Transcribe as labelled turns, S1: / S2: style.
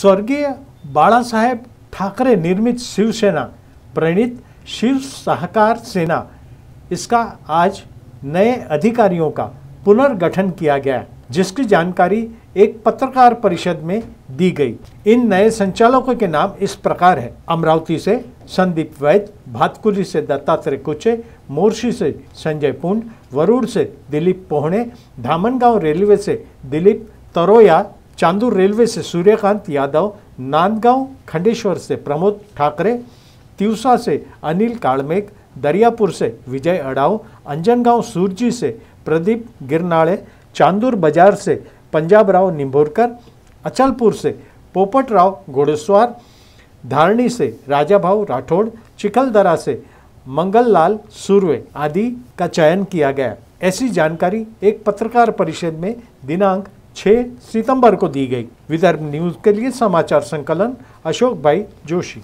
S1: स्वर्गीय साहेब ठाकरे निर्मित शिवसेना प्रणित शिव सहकार सेना इसका आज नए अधिकारियों का पुनर्गठन किया गया जिसकी जानकारी एक पत्रकार परिषद में दी गई इन नए संचालकों के नाम इस प्रकार है अमरावती से संदीप वैद भातकुली से दत्तात्रेय कुचे मोर्शी से संजय पुंड वरूड से दिलीप पोहणे धामनगांव रेलवे से दिलीप तरोया चांदूर रेलवे से सूर्यकांत यादव नांदगांव खंडेश्वर से प्रमोद ठाकरे तिवसा से अनिल काड़मेक दरियापुर से विजय अड़ाव अंजनगांव सूरजी से प्रदीप गिरनाड़े चांदूर बाजार से पंजाबराव निम्भोरकर अचलपुर से पोपटराव घोड़ेस्वार धारणी से राजाभाव राठौड़ चिखलदरा से मंगललाल सूर्वे आदि का चयन किया गया ऐसी जानकारी एक पत्रकार परिषद में दिनांक 6 सितंबर को दी गई विदर्भ न्यूज के लिए समाचार संकलन अशोक भाई जोशी